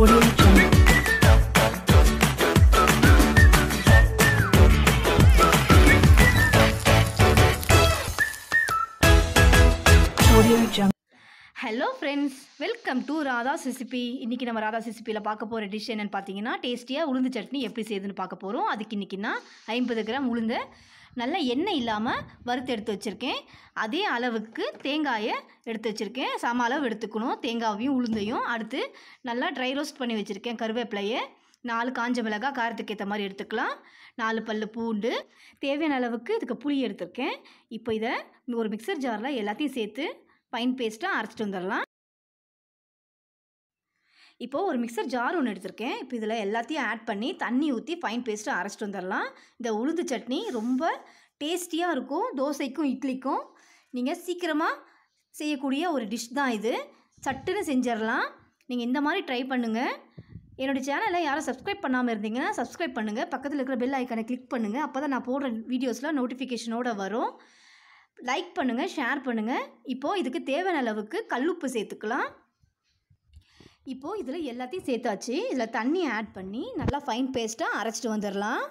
hello friends welcome to Radha CCP இன்றைக்கி நம்ம ராதா சிசிபியில் பார்க்க போகிற டிஷ் என்னென்னு பார்த்தீங்கன்னா டேஸ்டியாக உளுந்து சட்னி எப்படி செய்யுதுன்னு பார்க்க போகிறோம் அதுக்கு இன்னைக்குன்னா ஐம்பது கிராம் உளுந்தை நல்லா எண்ணெய் இல்லாமல் வறுத்து எடுத்து வச்சுருக்கேன் அதே அளவுக்கு தேங்காயை எடுத்து வச்சுருக்கேன் சம அளவு எடுத்துக்கணும் தேங்காவையும் உளுந்தையும் அடுத்து நல்லா ட்ரை ரோஸ்ட் பண்ணி வச்சுருக்கேன் கருவேப்பிலையை நாலு காஞ்ச மிளகாய் காரத்துக்கு ஏற்ற மாதிரி எடுத்துக்கலாம் நாலு பல் பூண்டு தேவையான அளவுக்கு இதுக்கு புளி எடுத்திருக்கேன் இப்போ இதை ஒரு மிக்சர் ஜாரில் எல்லாத்தையும் சேர்த்து பைன் பேஸ்ட்டாக அரைச்சிட்டு வந்துடலாம் இப்போது ஒரு மிக்சர் ஜார் ஒன்று எடுத்திருக்கேன் இப்போ இதில் எல்லாத்தையும் ஆட் பண்ணி தண்ணி ஊற்றி ஃபைன் பேஸ்ட்டு அரைச்சிட்டு வந்துடலாம் இந்த உளுந்து சட்னி ரொம்ப டேஸ்டியாக இருக்கும் தோசைக்கும் இட்லிக்கும் நீங்கள் சீக்கிரமாக செய்யக்கூடிய ஒரு டிஷ் தான் இது சட்டுன்னு செஞ்சிடலாம் நீங்கள் இந்த மாதிரி ட்ரை பண்ணுங்கள் என்னோடய சேனலை யாரும் சப்ஸ்கிரைப் பண்ணாமல் இருந்தீங்கன்னா சப்ஸ்கிரைப் பண்ணுங்கள் பக்கத்தில் இருக்கிற பெல் ஐக்கனை கிளிக் பண்ணுங்கள் அப்போ தான் நான் போடுற வீடியோஸில் நோட்டிஃபிகேஷனோடு வரும் லைக் பண்ணுங்கள் ஷேர் பண்ணுங்கள் இப்போது இதுக்கு தேவையான அளவுக்கு கல்லுப்பு சேர்த்துக்கலாம் இப்போது இதில் எல்லாத்தையும் சேர்த்தாச்சு இதில் தண்ணி ஆட் பண்ணி நல்லா ஃபைன் பேஸ்ட்டாக அரைச்சிட்டு வந்துடலாம்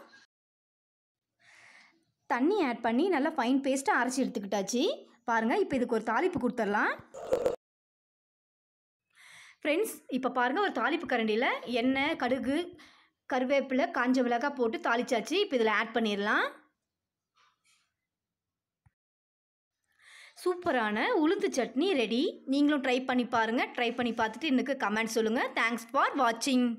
தண்ணி ஆட் பண்ணி நல்லா ஃபைன் பேஸ்ட்டாக அரைச்சி எடுத்துக்கிட்டாச்சு பாருங்கள் இப்போ இதுக்கு ஒரு தாளிப்பு கொடுத்துடலாம் ஃப்ரெண்ட்ஸ் இப்போ பாருங்கள் ஒரு தாளிப்பு கரண்டியில் எண்ணெய் கடுகு கருவேப்பிலை காஞ்ச மிளகாய் போட்டு தாளிச்சாச்சு இப்போ இதில் ஆட் பண்ணிடலாம் சூப்பரான உளுந்து சட்னி ரெடி நீங்களும் ட்ரை பண்ணி பாருங்கள் ட்ரை பண்ணி பார்த்துட்டு எனக்கு கமெண்ட் சொல்லுங்கள் தேங்க்ஸ் ஃபார் வாட்சிங்